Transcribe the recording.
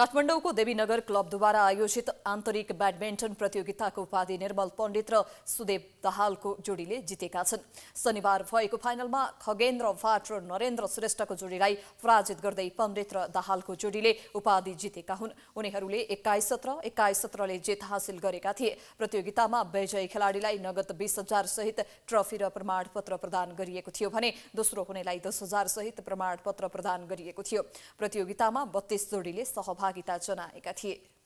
काठमाडौँको देवीनगर क्लबद्वारा आयोजित आन्तरिक ब्याडमिन्टन प्रतियोगिताको उपाधि निर्मल पण्डित र सुदेव दहालको जोडीले जितेका छन् शनिबार भएको फाइनलमा खगेन्द्र भाट र नरेन्द्र श्रेष्ठको जोडीलाई पराजित गर्दै पण्डित र दाहालको जोडीले उपाधि जितेका हुन् उनीहरूले एक्काइस सत्र एक्काइस सत्रले जित हासिल गरेका थिए प्रतियोगितामा विजयी खेलाडीलाई नगद बिस हजार सहित ट्रफी र प्रमाणपत्र प्रदान गरिएको थियो भने दोस्रो हुनेलाई दस हजार सहित प्रमाणपत्र प्रदान गरिएको थियो प्रतियोगितामा बत्तीस जोडीले सहभागी सहभागिता जनाएका थिए